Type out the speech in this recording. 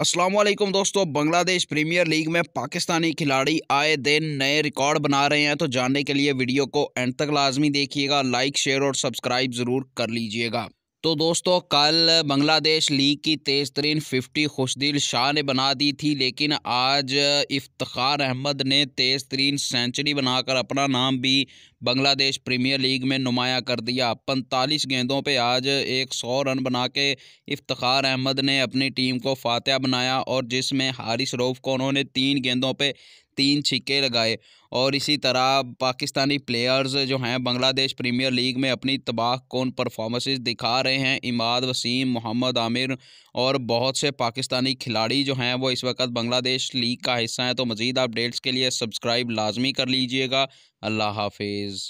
असलम दोस्तों Bangladesh premiere league में पाकिस्तानी खिलाड़ी आए दिन नए रिकॉर्ड बना रहे हैं तो जानने के लिए वीडियो को एंड तक लाजमी देखिएगा लाइक शेयर और सब्सक्राइब ज़रूर कर लीजिएगा तो दोस्तों कल बांग्लादेश लीग की तेज तरीन फिफ्टी खुशदिल शाह ने बना दी थी लेकिन आज इफ्तार अहमद ने तेज तरीन सेंचुरी बनाकर अपना नाम भी बांग्लादेश प्रीमियर लीग में नुमाया कर दिया पैंतालीस गेंदों पे आज एक सौ रन बना के इफ्तार अहमद ने अपनी टीम को फातह बनाया और जिसमें हारिस रोफ को उन्होंने तीन गेंदों पे तीन छिक्के लगाए और इसी तरह पाकिस्तानी प्लेयर्स जो हैं बांग्लादेश प्रीमियर लीग में अपनी तबाह कौन परफॉर्मेंसेस दिखा रहे हैं इमाद वसीम मोहम्मद आमिर और बहुत से पाकिस्तानी खिलाड़ी जो हैं वो इस वक्त बांग्लादेश लीग का हिस्सा हैं तो मज़ीद अपडेट्स के लिए सब्सक्राइब लाजमी कर लीजिएगा अल्लाह हाफिज़